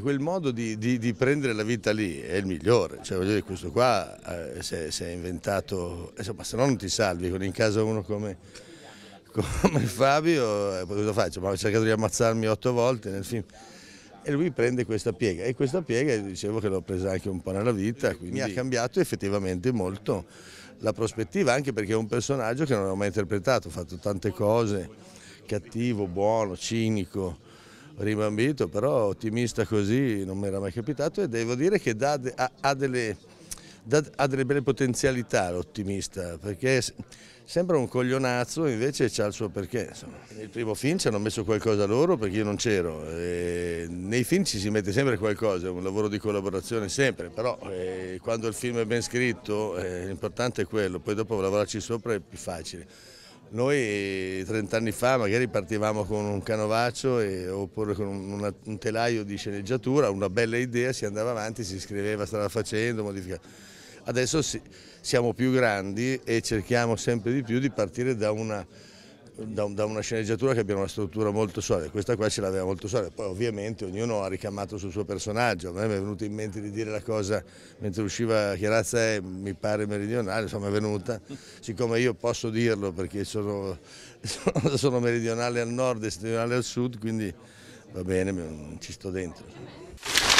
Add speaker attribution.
Speaker 1: Quel modo di, di, di, prendere la vita lì è il migliore, cioè, voglio dire, questo qua eh, si, è, si, è, inventato, insomma, se no non ti salvi, con in casa uno come, come Fabio, eh, cosa faccio? Ma ho cercato di ammazzarmi otto volte nel film. E lui prende questa piega e questa piega dicevo che l'ho presa anche un po' nella vita, quindi mi ha cambiato effettivamente molto la prospettiva, anche perché è un personaggio che non avevo mai interpretato, ho fatto tante cose, cattivo, buono, cinico, rimbambito, però ottimista così non mi era mai capitato e devo dire che dà, ha, ha, delle, ha, delle, belle potenzialità l'ottimista, perché sembra un coglionazzo, invece ha il suo perché. Insomma. Nel primo film ci hanno messo qualcosa loro perché io non c'ero, nei film ci si mette sempre qualcosa, è un lavoro di collaborazione sempre, però eh, quando il film è ben scritto eh, l'importante è quello, poi dopo lavorarci sopra è più facile. Noi 30 anni fa magari partivamo con un canovaccio e, oppure con una, un telaio di sceneggiatura, una bella idea, si andava avanti, si scriveva, stava facendo, modificava. Adesso si, siamo più grandi e cerchiamo sempre di più di partire da una da, da, una sceneggiatura che abbia una struttura molto solida, questa qua ce l'aveva molto solida, poi ovviamente ognuno ha ricamato sul suo personaggio, a me mi è venuto in mente di dire la cosa mentre usciva Chiarazza è, mi pare meridionale, insomma è venuta, siccome io posso dirlo perché sono, sono, sono meridionale al nord e meridionale al sud, quindi
Speaker 2: va bene, ci sto dentro.